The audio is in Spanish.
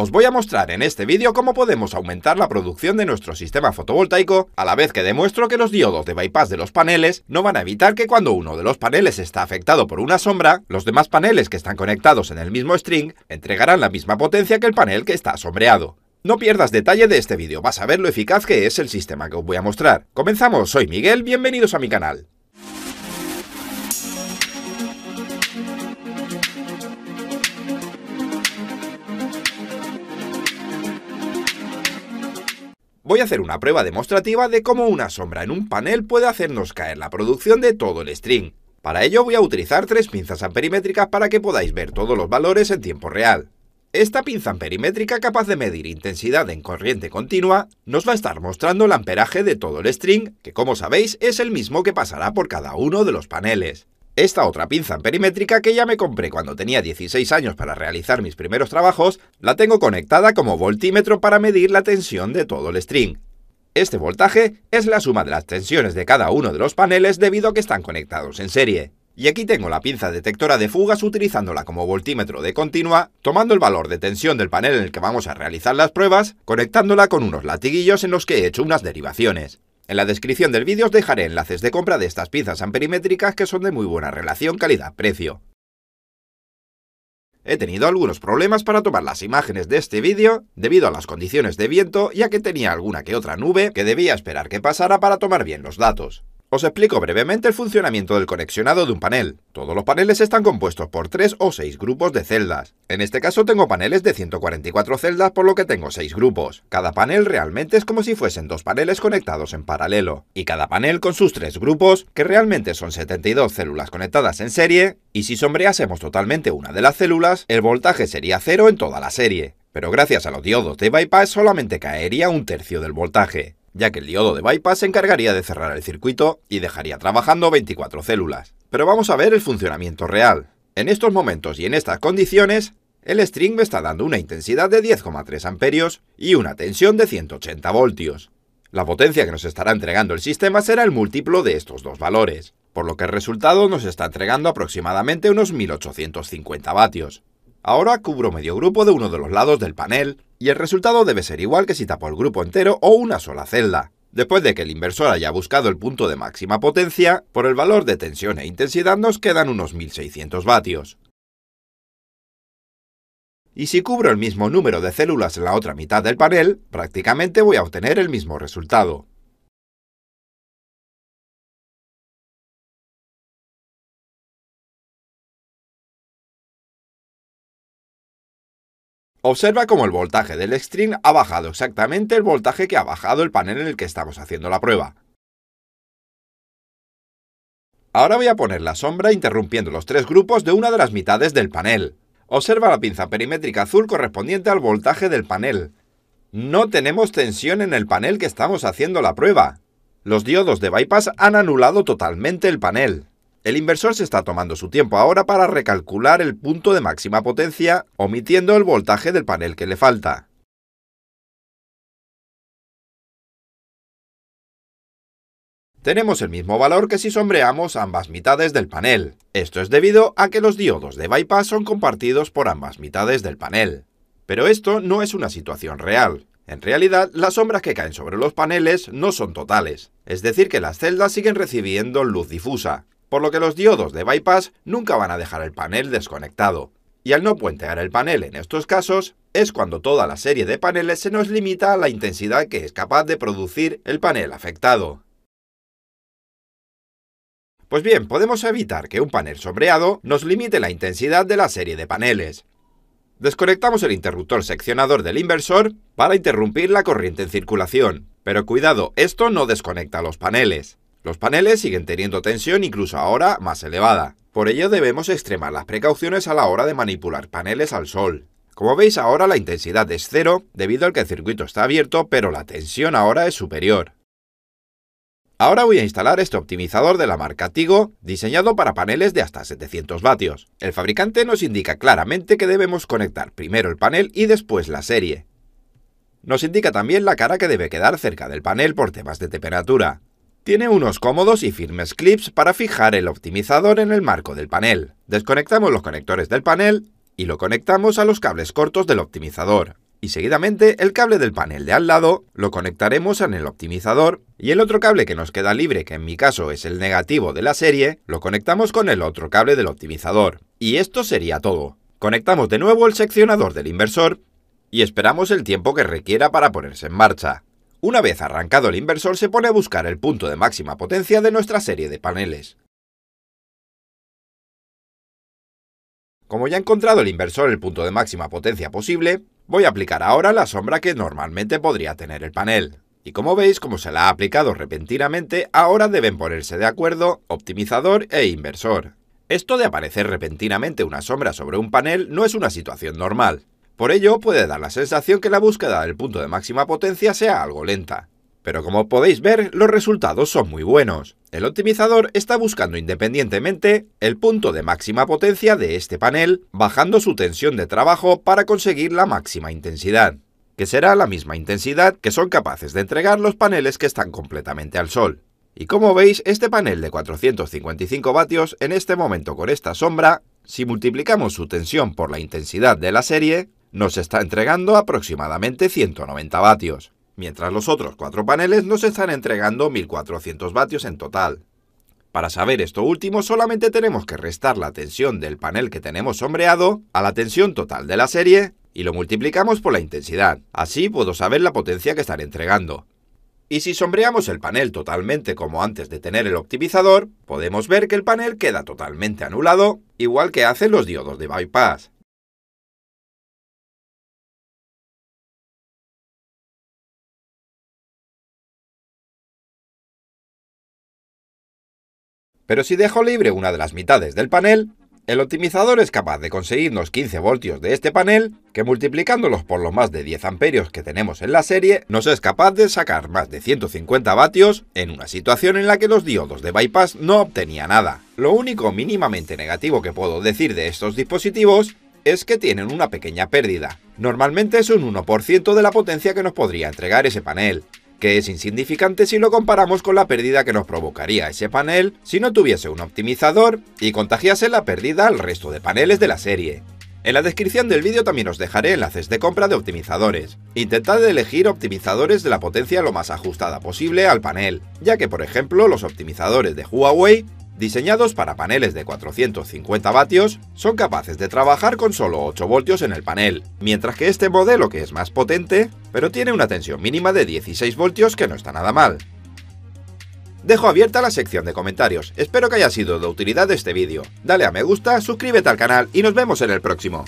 Os voy a mostrar en este vídeo cómo podemos aumentar la producción de nuestro sistema fotovoltaico, a la vez que demuestro que los diodos de bypass de los paneles no van a evitar que cuando uno de los paneles está afectado por una sombra, los demás paneles que están conectados en el mismo string entregarán la misma potencia que el panel que está sombreado. No pierdas detalle de este vídeo, vas a ver lo eficaz que es el sistema que os voy a mostrar. Comenzamos, soy Miguel, bienvenidos a mi canal. Voy a hacer una prueba demostrativa de cómo una sombra en un panel puede hacernos caer la producción de todo el string. Para ello voy a utilizar tres pinzas amperimétricas para que podáis ver todos los valores en tiempo real. Esta pinza amperimétrica capaz de medir intensidad en corriente continua nos va a estar mostrando el amperaje de todo el string, que como sabéis es el mismo que pasará por cada uno de los paneles. Esta otra pinza perimétrica que ya me compré cuando tenía 16 años para realizar mis primeros trabajos, la tengo conectada como voltímetro para medir la tensión de todo el string. Este voltaje es la suma de las tensiones de cada uno de los paneles debido a que están conectados en serie. Y aquí tengo la pinza detectora de fugas utilizándola como voltímetro de continua, tomando el valor de tensión del panel en el que vamos a realizar las pruebas, conectándola con unos latiguillos en los que he hecho unas derivaciones. En la descripción del vídeo os dejaré enlaces de compra de estas piezas amperimétricas que son de muy buena relación calidad-precio. He tenido algunos problemas para tomar las imágenes de este vídeo debido a las condiciones de viento y a que tenía alguna que otra nube que debía esperar que pasara para tomar bien los datos. Os explico brevemente el funcionamiento del conexionado de un panel. Todos los paneles están compuestos por 3 o 6 grupos de celdas. En este caso tengo paneles de 144 celdas por lo que tengo 6 grupos. Cada panel realmente es como si fuesen dos paneles conectados en paralelo. Y cada panel con sus 3 grupos, que realmente son 72 células conectadas en serie, y si sombreásemos totalmente una de las células, el voltaje sería cero en toda la serie. Pero gracias a los diodos de bypass solamente caería un tercio del voltaje ya que el diodo de bypass se encargaría de cerrar el circuito y dejaría trabajando 24 células. Pero vamos a ver el funcionamiento real. En estos momentos y en estas condiciones, el string me está dando una intensidad de 10,3 amperios y una tensión de 180 voltios. La potencia que nos estará entregando el sistema será el múltiplo de estos dos valores, por lo que el resultado nos está entregando aproximadamente unos 1850 vatios. Ahora cubro medio grupo de uno de los lados del panel, y el resultado debe ser igual que si tapo el grupo entero o una sola celda. Después de que el inversor haya buscado el punto de máxima potencia, por el valor de tensión e intensidad nos quedan unos 1600 vatios. Y si cubro el mismo número de células en la otra mitad del panel, prácticamente voy a obtener el mismo resultado. Observa cómo el voltaje del string ha bajado exactamente el voltaje que ha bajado el panel en el que estamos haciendo la prueba. Ahora voy a poner la sombra interrumpiendo los tres grupos de una de las mitades del panel. Observa la pinza perimétrica azul correspondiente al voltaje del panel. No tenemos tensión en el panel que estamos haciendo la prueba. Los diodos de bypass han anulado totalmente el panel. El inversor se está tomando su tiempo ahora para recalcular el punto de máxima potencia, omitiendo el voltaje del panel que le falta. Tenemos el mismo valor que si sombreamos ambas mitades del panel. Esto es debido a que los diodos de bypass son compartidos por ambas mitades del panel. Pero esto no es una situación real. En realidad, las sombras que caen sobre los paneles no son totales, es decir que las celdas siguen recibiendo luz difusa por lo que los diodos de bypass nunca van a dejar el panel desconectado. Y al no puentear el panel en estos casos, es cuando toda la serie de paneles se nos limita a la intensidad que es capaz de producir el panel afectado. Pues bien, podemos evitar que un panel sombreado nos limite la intensidad de la serie de paneles. Desconectamos el interruptor seccionador del inversor para interrumpir la corriente en circulación, pero cuidado, esto no desconecta los paneles. Los paneles siguen teniendo tensión incluso ahora más elevada. Por ello debemos extremar las precauciones a la hora de manipular paneles al sol. Como veis ahora la intensidad es cero debido al que el circuito está abierto pero la tensión ahora es superior. Ahora voy a instalar este optimizador de la marca Tigo, diseñado para paneles de hasta 700 vatios. El fabricante nos indica claramente que debemos conectar primero el panel y después la serie. Nos indica también la cara que debe quedar cerca del panel por temas de temperatura. Tiene unos cómodos y firmes clips para fijar el optimizador en el marco del panel. Desconectamos los conectores del panel y lo conectamos a los cables cortos del optimizador. Y seguidamente el cable del panel de al lado lo conectaremos en el optimizador y el otro cable que nos queda libre, que en mi caso es el negativo de la serie, lo conectamos con el otro cable del optimizador. Y esto sería todo. Conectamos de nuevo el seccionador del inversor y esperamos el tiempo que requiera para ponerse en marcha. Una vez arrancado el inversor se pone a buscar el punto de máxima potencia de nuestra serie de paneles. Como ya he encontrado el inversor el punto de máxima potencia posible, voy a aplicar ahora la sombra que normalmente podría tener el panel. Y como veis, como se la ha aplicado repentinamente, ahora deben ponerse de acuerdo optimizador e inversor. Esto de aparecer repentinamente una sombra sobre un panel no es una situación normal. Por ello puede dar la sensación que la búsqueda del punto de máxima potencia sea algo lenta. Pero como podéis ver, los resultados son muy buenos. El optimizador está buscando independientemente el punto de máxima potencia de este panel, bajando su tensión de trabajo para conseguir la máxima intensidad, que será la misma intensidad que son capaces de entregar los paneles que están completamente al sol. Y como veis, este panel de 455 vatios, en este momento con esta sombra, si multiplicamos su tensión por la intensidad de la serie, nos está entregando aproximadamente 190 vatios, mientras los otros cuatro paneles nos están entregando 1400 vatios en total. Para saber esto último solamente tenemos que restar la tensión del panel que tenemos sombreado a la tensión total de la serie y lo multiplicamos por la intensidad. Así puedo saber la potencia que están entregando. Y si sombreamos el panel totalmente como antes de tener el optimizador, podemos ver que el panel queda totalmente anulado, igual que hacen los diodos de bypass. Pero si dejo libre una de las mitades del panel, el optimizador es capaz de conseguirnos 15 voltios de este panel, que multiplicándolos por los más de 10 amperios que tenemos en la serie, nos es capaz de sacar más de 150 vatios en una situación en la que los diodos de bypass no obtenía nada. Lo único mínimamente negativo que puedo decir de estos dispositivos es que tienen una pequeña pérdida. Normalmente es un 1% de la potencia que nos podría entregar ese panel, que es insignificante si lo comparamos con la pérdida que nos provocaría ese panel si no tuviese un optimizador y contagiase la pérdida al resto de paneles de la serie. En la descripción del vídeo también os dejaré enlaces de compra de optimizadores. Intentad elegir optimizadores de la potencia lo más ajustada posible al panel, ya que por ejemplo los optimizadores de Huawei Diseñados para paneles de 450 vatios, son capaces de trabajar con solo 8 voltios en el panel, mientras que este modelo que es más potente, pero tiene una tensión mínima de 16 voltios que no está nada mal. Dejo abierta la sección de comentarios, espero que haya sido de utilidad este vídeo. Dale a me gusta, suscríbete al canal y nos vemos en el próximo.